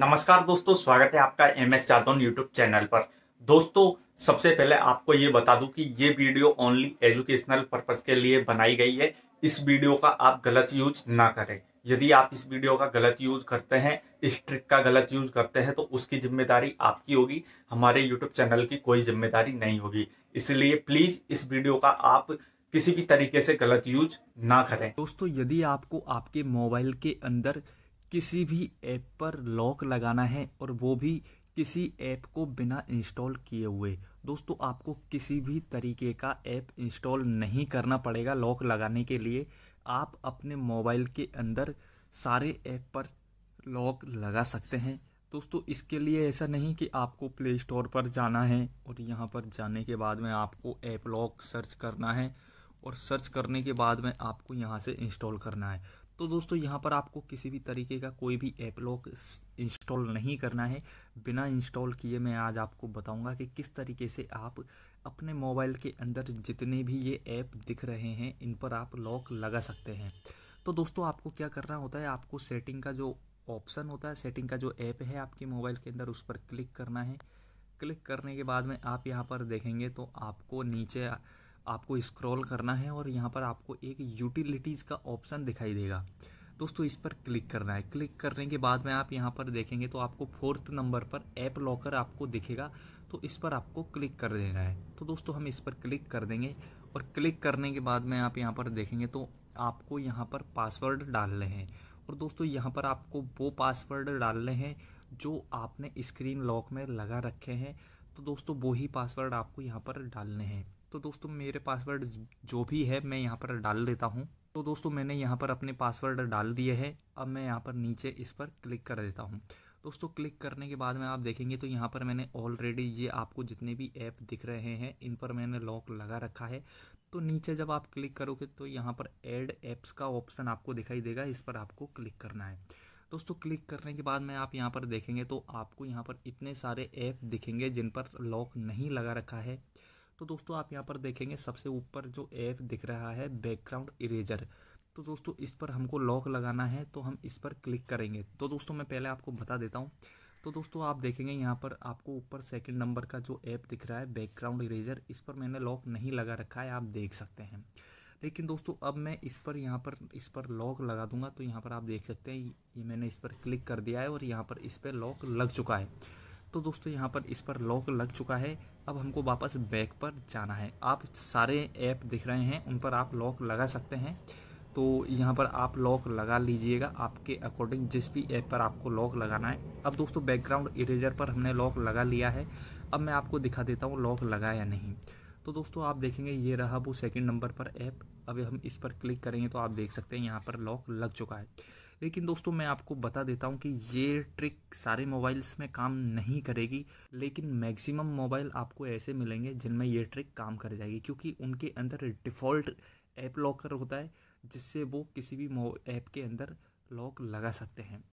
नमस्कार दोस्तों स्वागत है आपका M S Jadaun YouTube channel पर दोस्तों सबसे पहले आपको ये बता दूं कि ये वीडियो ओनली एजुकेशनल पर्पज के लिए बनाई गई है इस वीडियो का आप गलत यूज ना करें यदि आप इस वीडियो का गलत यूज करते हैं इस ट्रिक का गलत यूज करते हैं तो उसकी जिम्मेदारी आपकी होगी हमारे यूट्यूब चैनल की कोई जिम्मेदारी नहीं होगी इसलिए प्लीज इस वीडियो का आप किसी भी तरीके से गलत यूज ना करें दोस्तों यदि आपको आपके मोबाइल के अंदर किसी भी ऐप पर लॉक लगाना है और वो भी किसी ऐप को बिना इंस्टॉल किए हुए दोस्तों आपको किसी भी तरीके का ऐप इंस्टॉल नहीं करना पड़ेगा लॉक लगाने के लिए आप अपने मोबाइल के अंदर सारे ऐप पर लॉक लगा सकते हैं दोस्तों इसके लिए ऐसा नहीं कि आपको प्ले स्टोर पर जाना है और यहाँ पर जाने के बाद में आपको ऐप लॉक सर्च करना है और सर्च करने के बाद में आपको यहाँ से इंस्टॉल करना है तो दोस्तों यहाँ पर आपको किसी भी तरीके का कोई भी ऐप लॉक इंस्टॉल नहीं करना है बिना इंस्टॉल किए मैं आज आपको बताऊंगा कि किस तरीके से आप अपने मोबाइल के अंदर जितने भी ये ऐप दिख रहे हैं इन पर आप लॉक लगा सकते हैं तो दोस्तों आपको क्या करना होता है आपको सेटिंग का जो ऑप्शन होता है सेटिंग का जो ऐप है आपके मोबाइल के अंदर उस पर क्लिक करना है क्लिक करने के बाद में आप यहाँ पर देखेंगे तो आपको नीचे आपको स्क्रॉल करना है और यहाँ पर आपको एक यूटिलिटीज़ का ऑप्शन दिखाई देगा दोस्तों इस पर क्लिक करना है क्लिक करने के बाद में आप यहाँ पर देखेंगे तो आपको फोर्थ नंबर पर ऐप लॉकर आपको दिखेगा तो इस पर आपको क्लिक कर देना है तो दोस्तों हम इस पर क्लिक कर देंगे और क्लिक करने के बाद में आप यहाँ पर देखेंगे तो आपको यहाँ पर पासवर्ड डालने हैं और दोस्तों यहाँ पर आपको वो पासवर्ड डालने हैं जो आपने स्क्रीन लॉक में लगा रखे हैं तो दोस्तों वो ही पासवर्ड आपको यहाँ पर डालने हैं तो दोस्तों मेरे पासवर्ड जो भी है मैं यहाँ पर डाल देता हूँ तो दोस्तों मैंने यहाँ पर अपने पासवर्ड डाल दिए हैं अब मैं यहाँ पर नीचे इस पर क्लिक कर देता हूँ दोस्तों क्लिक करने के बाद में आप देखेंगे तो यहाँ पर मैंने ऑलरेडी ये आपको जितने भी ऐप दिख रहे हैं इन पर मैंने लॉक लगा रखा है तो नीचे जब आप क्लिक करोगे तो यहाँ पर ऐड ऐप्स का ऑप्शन आपको दिखाई देगा इस पर आपको क्लिक करना है दोस्तों क्लिक करने के बाद में आप यहाँ पर देखेंगे तो आपको यहाँ पर इतने सारे ऐप दिखेंगे जिन पर लॉक नहीं लगा रखा है तो दोस्तों आप यहाँ पर देखेंगे सबसे ऊपर जो ऐप दिख रहा है बैकग्राउंड इरेजर तो दोस्तों इस पर हमको लॉक लगाना है तो हम इस पर क्लिक करेंगे तो दोस्तों मैं पहले आपको बता देता हूँ तो दोस्तों आप देखेंगे यहाँ पर आपको ऊपर सेकंड नंबर का जो ऐप दिख रहा है बैकग्राउंड इरेजर इस पर मैंने लॉक नहीं लगा रखा है आप देख सकते हैं लेकिन दोस्तों अब मैं इस पर यहाँ पर इस पर लॉक लगा दूंगा तो यहाँ पर आप देख सकते हैं ये मैंने इस पर क्लिक कर दिया है और यहाँ पर इस पर लॉक लग चुका है तो दोस्तों यहाँ पर इस पर लॉक लग चुका है अब हमको वापस बैक पर जाना है आप सारे ऐप दिख रहे हैं उन पर आप लॉक लगा सकते हैं तो यहाँ पर आप लॉक लगा लीजिएगा आपके अकॉर्डिंग जिस भी ऐप पर आपको लॉक लगाना है अब दोस्तों बैकग्राउंड इरेजर पर हमने लॉक लगा लिया है अब मैं आपको दिखा देता हूँ लॉक लगा या नहीं तो दोस्तों आप देखेंगे ये रहा वो सेकंड नंबर पर ऐप अभी हम इस पर क्लिक करेंगे तो आप देख सकते हैं यहाँ पर लॉक लग चुका है लेकिन दोस्तों मैं आपको बता देता हूँ कि ये ट्रिक सारे मोबाइल्स में काम नहीं करेगी लेकिन मैक्सिमम मोबाइल आपको ऐसे मिलेंगे जिनमें ये ट्रिक काम कर जाएगी क्योंकि उनके अंदर डिफ़ॉल्ट ऐप लॉकर होता है जिससे वो किसी भी ऐप के अंदर लॉक लगा सकते हैं